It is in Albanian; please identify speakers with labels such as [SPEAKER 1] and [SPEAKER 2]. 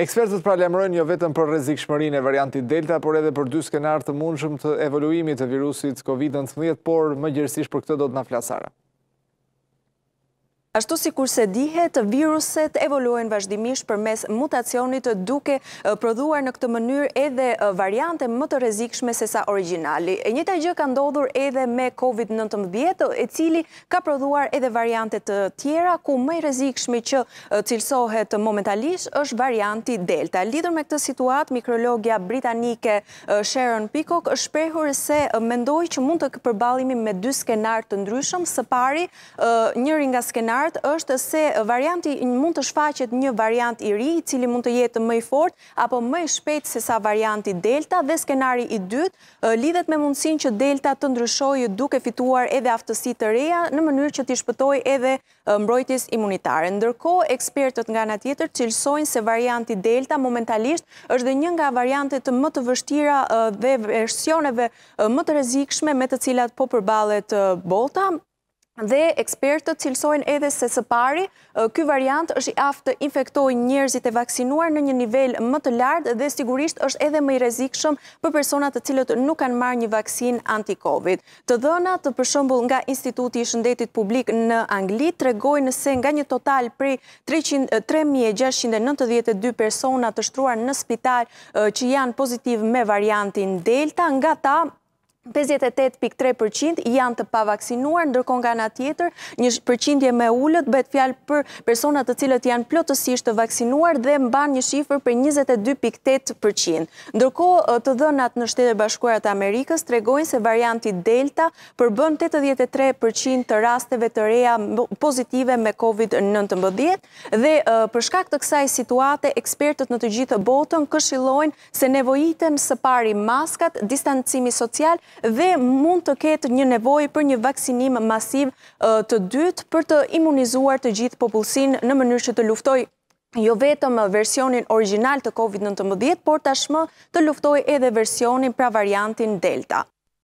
[SPEAKER 1] Ekspertët pra lemrojnë jo vetëm për rezik shmërin e variantit Delta, por edhe për dy skenar të mundshëm të evoluimit të virusit COVID-19, por më gjërësish për këtë do të na flasara. Ashtu si se dihet, viruset evoluen vazhdimish për mes mutacionit duke prodhuar në këtë mënyr edhe variante më të rezikshme se sa originali. E njëta gjë ka ndodhur edhe me COVID-19, e cili ka prodhuar edhe variante të tjera, ku mëj rezikshme që cilsohet momentalisht është varianti Delta. Lidur me këtë situat, mikrologja britanike Sharon Peacock është prehur se mendoj që mund të këpërbalimi me dy skenar të ndryshëm, së pari njëri nga skenar është se varianti mund të shfaqet një variant i ri, cili mund të jetë mëj fort, apo mëj shpet se sa varianti Delta, dhe skenari i dytë lidhet me mundësin që Delta të ndryshojë duke fituar edhe aftësi të reja në mënyrë që t'i shpëtoj edhe mbrojtis imunitare. Ndërko, ekspertët nga nga tjetër cilësojnë se varianti Delta momentalisht është dhe një nga variantet më të vështira dhe versioneve më të rezikshme me të cilat po përbalet bota, dhe ekspertët cilësojnë edhe se së pari, këj variant është i aftë të infektoj njerëzit e vaksinuar në një nivel më të lartë dhe sigurisht është edhe më i rezikshëm për personat të cilët nuk kanë marrë një vaksin anti-Covid. Të dhëna të përshëmbull nga Instituti i Shëndetit Publik në Angli të regojnë nëse nga një total prej 3692 personat të shtruar në spital që janë pozitiv me variantin Delta, nga ta 58.3% janë të pavaksinuar, ndërkon nga nga tjetër, një përqindje me ullët, bëhet fjalë për personat të cilët janë plotësisht të vaksinuar dhe mban një shifër për 22.8%. Ndërko të dhënat në shtetë bashkuarat Amerikës, tregojnë se varianti Delta përbën 83% të rasteve të reja pozitive me COVID-19. Dhe shkak të kësaj situate, ekspertët në të gjithë botën këshilojnë se nevojitën së pari maskat, distancimi social, dhe mund të ketë një nevoj për një vaksinim masiv të dytë për të imunizuar të gjithë popullsin në mënyrë që të luftoj jo vetëm versionin original të COVID-19, por tashmë të luftoj edhe versionin pra variantin Delta.